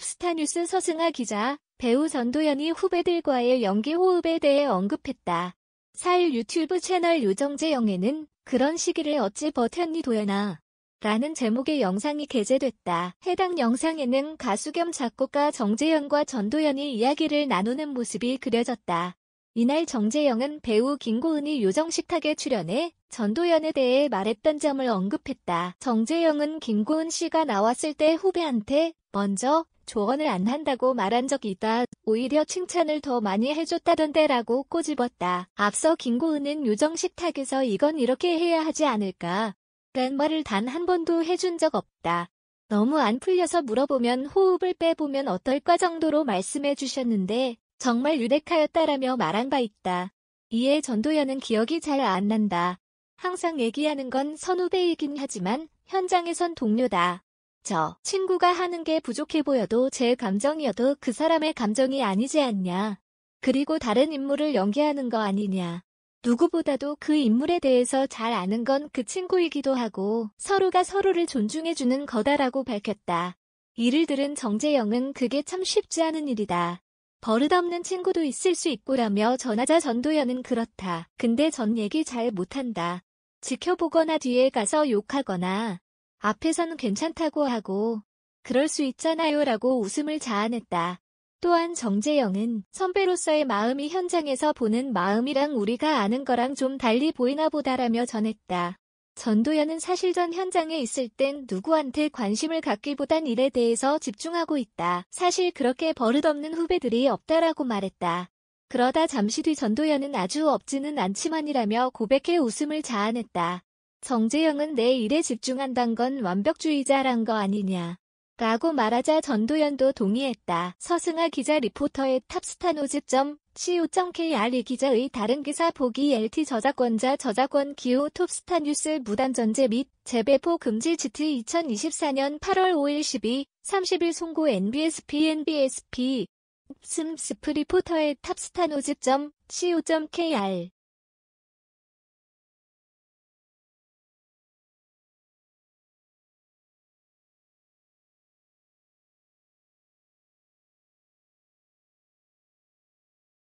톱스타뉴스 서승아 기자, 배우 전도연이 후배들과의 연기 호흡에 대해 언급했다. 4일 유튜브 채널 요정재 영애는 그런 시기를 어찌 버텼니 도연아. 라는 제목의 영상이 게재됐다. 해당 영상에는 가수 겸 작곡가 정재영과 전도연이 이야기를 나누는 모습이 그려졌다. 이날 정재영은 배우 김고은이 요정식탁에 출연해 전도연에 대해 말했던 점을 언급했다. 정재영은 김고은 씨가 나왔을 때 후배한테 먼저 조언을 안 한다고 말한 적이 있다. 오히려 칭찬을 더 많이 해줬다던데 라고 꼬집었다. 앞서 김고은은 유정식 탁에서 이건 이렇게 해야 하지 않을까. 란 말을 단 한 번도 해준 적 없다. 너무 안 풀려서 물어보면 호흡을 빼보면 어떨까 정도로 말씀해 주셨는데 정말 유대카였다라며 말한 바 있다. 이에 전도연은 기억이 잘 안 난다. 항상 얘기하는 건 선후배이긴 하지만 현장에선 동료다. 저 친구가 하는 게 부족해 보여도 제 감정이어도 그 사람의 감정이 아니지 않냐. 그리고 다른 인물을 연기하는 거 아니냐. 누구보다도 그 인물에 대해서 잘 아는 건 그 친구이기도 하고 서로가 서로를 존중해주는 거다라고 밝혔다. 이를 들은 정재영은 그게 참 쉽지 않은 일이다. 버릇없는 친구도 있을 수 있고라며 전하자 전도연은 그렇다. 근데 전 얘기 잘 못한다. 지켜보거나 뒤에 가서 욕하거나 앞에서는 괜찮다고 하고 그럴 수 있잖아요라고 웃음을 자아냈다. 또한 정재영은 선배로서의 마음이 현장에서 보는 마음이랑 우리가 아는 거랑 좀 달리 보이나 보다라며 전했다. 전도연은 사실 전 현장에 있을 땐 누구한테 관심을 갖기보단 일에 대해서 집중하고 있다. 사실 그렇게 버릇없는 후배들이 없다라고 말했다. 그러다 잠시 뒤 전도연은 아주 없지는 않지만이라며 고백해 웃음을 자아냈다. 정재영은 내 일에 집중한단 건 완벽주의자란 거 아니냐. 라고 말하자 전도연도 동의했다. 서승아 기자 리포터의 탑스타 노집.co.kr 즈이 기자의 다른 기사 보기 LT 저작권자 저작권 기호 톱스타 뉴스 무단전제 및 재배포 금지 GT 2024년 8월 5일 12, 30일 송고 NBSP NBSP 슴스프 리포터의 탑스타 노집.co.kr 즈